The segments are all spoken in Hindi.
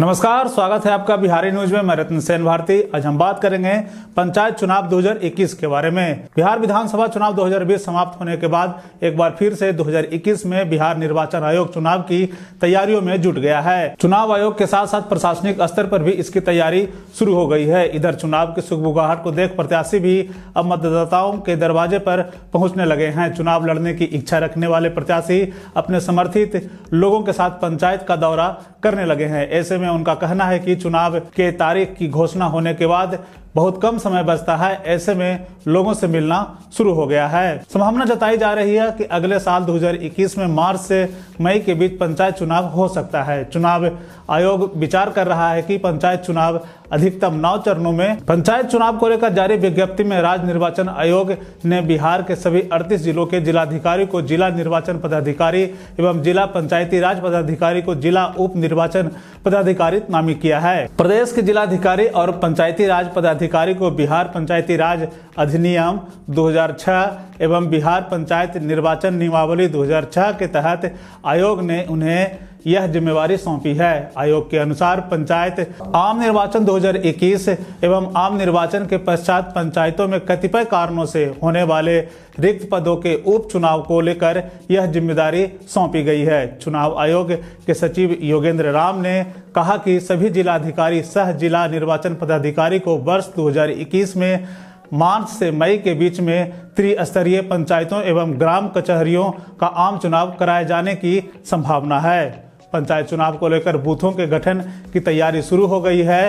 नमस्कार स्वागत है आपका बिहारी न्यूज में मैं रत्न सेन भारती आज हम बात करेंगे पंचायत चुनाव 2021 के बारे में बिहार विधानसभा चुनाव 2020 समाप्त होने के बाद एक बार फिर से 2021 में बिहार निर्वाचन आयोग चुनाव की तैयारियों में जुट गया है चुनाव आयोग के साथ साथ प्रशासनिक स्तर पर भी इसकी तैयारी शुरू हो गई है इधर चुनाव की सुखबुगाहट को देख प्रत्याशी भी अब मतदाताओं के दरवाजे पर पहुंचने लगे हैं चुनाव लड़ने की इच्छा रखने वाले प्रत्याशी अपने समर्थित लोगों के साथ पंचायत का दौरा करने लगे हैं ऐसे में उनका कहना है कि चुनाव के तारीख की घोषणा होने के बाद बहुत कम समय बचता है ऐसे में लोगों से मिलना शुरू हो गया है संभावना जताई जा रही है कि अगले साल 2021 में मार्च से मई के बीच पंचायत चुनाव हो सकता है चुनाव आयोग विचार कर रहा है कि पंचायत चुनाव अधिकतम नौ चरणों में पंचायत चुनाव को लेकर जारी विज्ञप्ति में राज्य निर्वाचन आयोग ने बिहार के सभी अड़तीस जिलों के जिलाधिकारी को जिला निर्वाचन पदाधिकारी एवं जिला पंचायती राज पदाधिकारी को जिला उप निर्वाचन पदाधिकारी नामित किया है प्रदेश के जिलाधिकारी और पंचायती राज पदाधिकारी अधिकारी को बिहार पंचायती राज अधिनियम 2006 एवं बिहार पंचायत निर्वाचन नियमावली 2006 के तहत आयोग ने उन्हें यह जिम्मेवारी सौंपी है आयोग के अनुसार पंचायत आम निर्वाचन 2021 एवं आम निर्वाचन के पश्चात पंचायतों में कतिपय कारणों से होने वाले रिक्त पदों के उपचुनाव को लेकर यह जिम्मेदारी सौंपी गई है चुनाव आयोग के सचिव योगेंद्र राम ने कहा कि सभी जिलाधिकारी सह जिला निर्वाचन पदाधिकारी को वर्ष 2021 में मार्च से मई के बीच में त्रिस्तरीय पंचायतों एवं ग्राम कचहरियों का आम चुनाव कराए जाने की संभावना है पंचायत चुनाव को लेकर बूथों के गठन की तैयारी शुरू हो गई है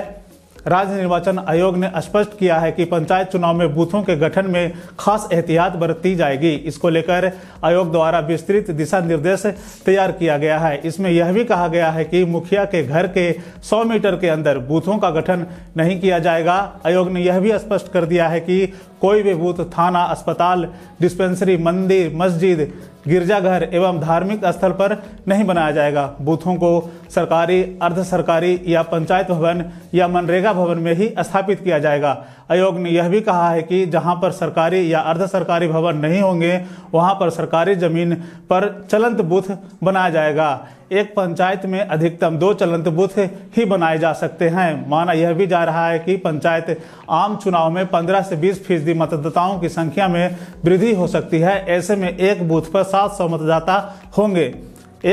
राज्य निर्वाचन आयोग ने स्पष्ट किया है कि पंचायत चुनाव में बूथों के गठन में खास एहतियात बरती जाएगी इसको लेकर आयोग द्वारा विस्तृत दिशा निर्देश तैयार किया गया है इसमें यह भी कहा गया है कि मुखिया के घर के 100 मीटर के अंदर बूथों का गठन नहीं किया जाएगा आयोग ने यह भी स्पष्ट कर दिया है कि कोई भी बूथ थाना अस्पताल डिस्पेंसरी मंदिर मस्जिद गिरजाघर एवं धार्मिक स्थल पर नहीं बनाया जाएगा बूथों को सरकारी अर्ध सरकारी या पंचायत भवन या मनरेगा भवन में ही स्थापित किया जाएगा आयोग ने यह भी कहा है कि जहां पर सरकारी या अर्ध सरकारी भवन नहीं होंगे वहां पर सरकारी जमीन पर चलंत बूथ बनाया जाएगा एक पंचायत में अधिकतम दो चलंत बूथ ही बनाए जा सकते हैं माना यह भी जा रहा है कि पंचायत आम चुनाव में 15 से 20 फीसदी मतदाताओं की संख्या में वृद्धि हो सकती है ऐसे में एक बूथ पर 700 मतदाता होंगे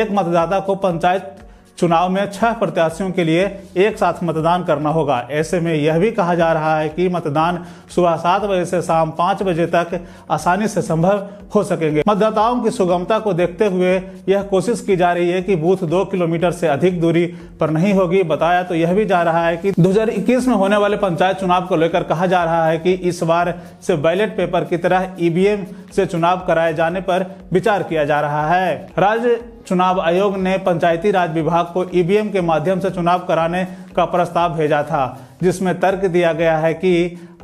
एक मतदाता को पंचायत चुनाव में छह प्रत्याशियों के लिए एक साथ मतदान करना होगा ऐसे में यह भी कहा जा रहा है कि मतदान सुबह सात बजे से शाम पाँच बजे तक आसानी से संभव हो सकेंगे मतदाताओं की सुगमता को देखते हुए यह कोशिश की जा रही है कि बूथ दो किलोमीटर से अधिक दूरी पर नहीं होगी बताया तो यह भी जा रहा है की दो में होने वाले पंचायत चुनाव को लेकर कहा जा रहा है की इस बार से बैलेट पेपर की तरह ईवीएम से चुनाव कराए जाने पर विचार किया जा रहा है राज्य चुनाव आयोग ने पंचायती राज विभाग को ईवीएम के माध्यम से चुनाव कराने का प्रस्ताव भेजा था जिसमें तर्क दिया गया है कि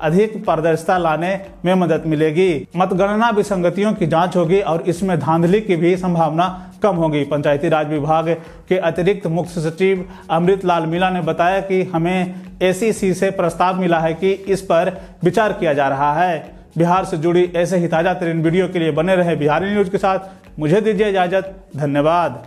अधिक पारदर्शिता लाने में मदद मिलेगी मतगणना विसंगतियों की जांच होगी और इसमें धांधली की भी संभावना कम होगी पंचायती राज विभाग के अतिरिक्त मुख्य सचिव अमृत लाल मीला ने बताया कि हमें एसीसी से प्रस्ताव मिला है कि इस पर विचार किया जा रहा है बिहार से जुड़ी ऐसे ही ताज़ा तरीन वीडियो के लिए बने रहे बिहारी न्यूज़ के साथ मुझे दीजिए इजाज़त धन्यवाद